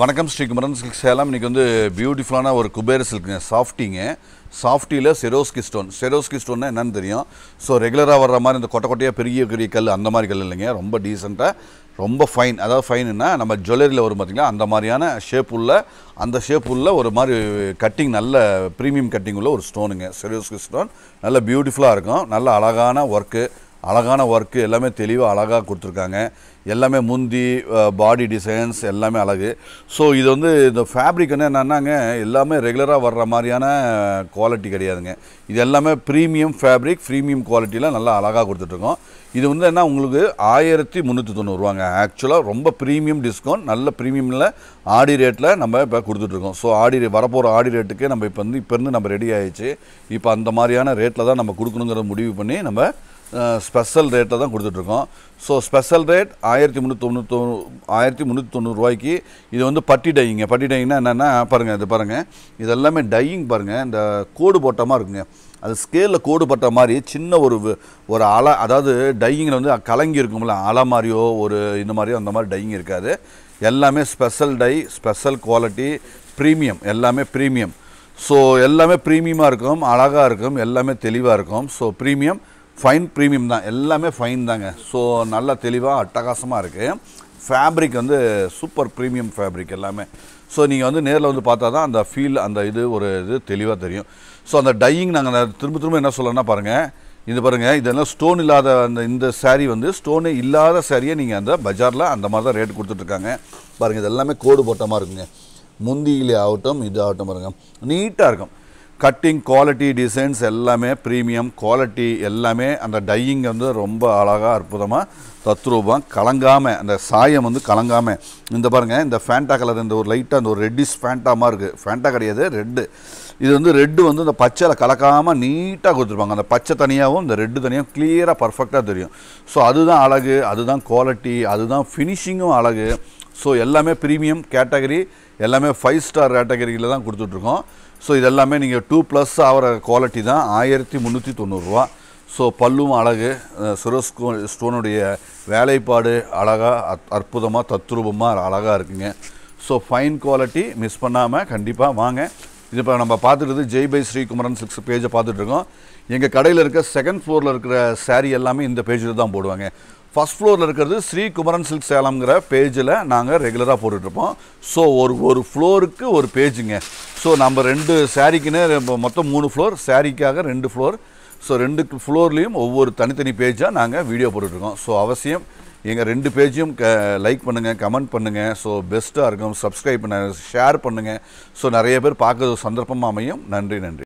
வணக்கம் ஸ்ரீகுமரன் சில்க் சேலம் இன்றைக்கி வந்து பியூட்டிஃபுல்லான ஒரு குபேர சில்க்குங்க சாஃப்டிங்க சாஃப்டியில் செரோஸ்கி ஸ்டோன் செரோஸ்கி ஸ்டோன்னா என்னன்னு தெரியும் ஸோ ரெகுலராக வர்ற மாதிரி இந்த கொட்டை கொட்டையாக பெரிய பெரிய கல் அந்த மாதிரி கல் இல்லைங்க ரொம்ப டீசெண்டாக ரொம்ப ஃபைன் அதாவது ஃபைனுன்னா நம்ம ஜுவல்லரியில் வரும் பார்த்திங்களா அந்த மாதிரியான ஷேப் உள்ள அந்த ஷேப் உள்ள ஒரு மாதிரி கட்டிங் நல்ல ப்ரீமியம் கட்டிங் உள்ள ஒரு ஸ்டோனுங்க செரோஸ்கி ஸ்டோன் நல்ல பியூட்டிஃபுல்லாக இருக்கும் நல்ல அழகான ஒர்க்கு அழகான ஒர்க்கு எல்லாமே தெளிவாக அழகாக கொடுத்துருக்காங்க எல்லாமே முந்தி பாடி டிசைன்ஸ் எல்லாமே அழகு ஸோ இது வந்து இந்த ஃபேப்ரிக் வந்து என்னன்னாங்க எல்லாமே ரெகுலராக வர்ற மாதிரியான குவாலிட்டி கிடையாதுங்க இது எல்லாமே ப்ரீமியம் ஃபேப்ரிக் ப்ரீமியம் குவாலிட்டியெலாம் நல்லா அழகாக கொடுத்துட்ருக்கோம் இது வந்து என்ன உங்களுக்கு ஆயிரத்தி முந்நூற்றி தொண்ணூறுவாங்க ஆக்சுவலாக ரொம்ப ப்ரீமியம் டிஸ்கவுண்ட் நல்ல ப்ரீமியமில் ஆடி ரேட்டில் நம்ம இப்போ கொடுத்துட்ருக்கோம் ஸோ ஆடி வரப்போகிற ஆடி ரேட்டுக்கு நம்ம இப்போ வந்து இப்போ இருந்து நம்ம ரெடி ஆகிடுச்சு இப்போ அந்த மாதிரியான ரேட்டில் தான் நம்ம கொடுக்கணுங்கிற முடிவு பண்ணி நம்ம ஸ்பெஷல் ரேட்டில் தான் கொடுத்துட்ருக்கோம் ஸோ ஸ்பெஷல் ரேட் ஆயிரத்தி முந்நூற்றி தொண்ணூற்றி ஆயிரத்தி முந்நூற்றி தொண்ணூறுரூவாய்க்கு இது வந்து பட்டி டையிங்க பட்டி டையிங்னா என்னென்னா பாருங்கள் இது பாருங்கள் இது எல்லாமே டையிங் பாருங்கள் இந்த கோடு போட்டமாக இருக்குங்க அது ஸ்கேலில் கோடு போட்ட மாதிரி சின்ன ஒரு ஒரு அலை அதாவது டையிங்கில் வந்து கலங்கி இருக்கும்ல அலை மாதிரியோ ஒரு இந்த மாதிரியோ அந்த மாதிரி டையிங் இருக்காது எல்லாமே special dye special quality premium எல்லாமே ப்ரீமியம் ஸோ எல்லாமே ப்ரீமியமாக இருக்கும் அழகாக இருக்கும் எல்லாமே தெளிவாக இருக்கும் ஸோ ப்ரீமியம் ஃபைன் ப்ரீமியம் தான் எல்லாமே ஃபைன் தாங்க ஸோ நல்லா தெளிவாக அட்டகாசமாக இருக்குது ஃபேப்ரிக் வந்து சூப்பர் ப்ரீமியம் ஃபேப்ரிக் எல்லாமே ஸோ நீங்கள் வந்து நேரில் வந்து பார்த்தா தான் அந்த ஃபீல் அந்த இது ஒரு இது தெளிவாக தெரியும் ஸோ அந்த டையிங் நாங்கள் திரும்ப திரும்ப என்ன சொல்லணும்னா பாருங்கள் இது பாருங்கள் இதெல்லாம் ஸ்டோன் இல்லாத அந்த இந்த சேரீ வந்து ஸ்டோனே இல்லாத சாரியை நீங்கள் அந்த பஜாரில் அந்த மாதிரி தான் ரேட் கொடுத்துட்ருக்காங்க பாருங்கள் இதெல்லாமே கோடு கோடு போட்டமாக இருக்குங்க முந்தியிலே ஆகட்டும் இது ஆகட்டும் பாருங்கள் நீட்டாக இருக்கும் கட்டிங் குவாலிட்டி டிசைன்ஸ் எல்லாமே ப்ரீமியம் குவாலிட்டி எல்லாமே அந்த டையிங் வந்து ரொம்ப அழகாக அற்புதமாக தத்ரூபம் கலங்காமல் அந்த சாயம் வந்து கலங்காமல் இந்த பாருங்கள் இந்த ஃபேண்டா கலர் இந்த ஒரு லைட்டாக அந்த ஒரு ரெட்டிஸ் மாதிரி இருக்குது ஃபேண்டா கிடையாது ரெட்டு இது வந்து ரெட்டு வந்து இந்த பச்சையில் கலக்காமல் நீட்டாக கொடுத்துருப்பாங்க அந்த பச்சை தனியாகவும் இந்த ரெட்டு தனியாகவும் கிளியராக பர்ஃபெக்டாக தெரியும் ஸோ அதுதான் அழகு அதுதான் குவாலிட்டி அதுதான் ஃபினிஷிங்கும் அழகு ஸோ எல்லாமே ப்ரீமியம் கேட்டகரி எல்லாமே ஃபைவ் ஸ்டார் கேட்டகரியில் தான் கொடுத்துட்ருக்கோம் ஸோ இது எல்லாமே நீங்கள் டூ ப்ளஸ் ஆகிற குவாலிட்டி தான் ஆயிரத்தி முந்நூற்றி தொண்ணூறுரூவா ஸோ பல்லும் அழகு சுரஸ்கோ ஸ்டோனுடைய வேலைப்பாடு அழகாக அத் அற்புதமாக தத்ரூபமாக அழகாக இருக்குங்க ஸோ ஃபைன் குவாலிட்டி மிஸ் பண்ணாமல் கண்டிப்பாக வாங்க இது இப்போ நம்ம பார்த்துட்டு ஜெய் பை ஸ்ரீகுமரன் சிக்ஸ் பேஜை பார்த்துட்ருக்கோம் எங்கள் கடையில் இருக்க செகண்ட் ஃப்ளோரில் இருக்கிற சேரீ எல்லாமே இந்த பேஜில் தான் போடுவாங்க ஃபஸ்ட் ஃப்ளோரில் இருக்கிறது ஸ்ரீகுமரன் சில்க் சேலம்ங்கிற பேஜில் நாங்கள் ரெகுலராக போட்டுட்ருப்போம் ஸோ ஒரு ஒரு ஃப்ளோருக்கு ஒரு பேஜுங்க ஸோ நம்ம ரெண்டு சாரிக்குன்னு மொத்தம் மூணு ஃப்ளோர் சாரிக்காக ரெண்டு ஃப்ளோர் ஸோ ரெண்டு ஃப்ளோர்லேயும் ஒவ்வொரு தனித்தனி பேஜாக நாங்கள் வீடியோ போட்டுட்ருக்கோம் ஸோ அவசியம் எங்கள் ரெண்டு பேஜையும் க லைக் பண்ணுங்கள் கமெண்ட் பண்ணுங்கள் ஸோ பெஸ்ட்டாக இருக்கும் சப்ஸ்கிரைப் பண்ண ஷேர் பண்ணுங்கள் ஸோ நிறைய பேர் பார்க்குறது சந்தர்ப்பமாக அமையும் நன்றி நன்றி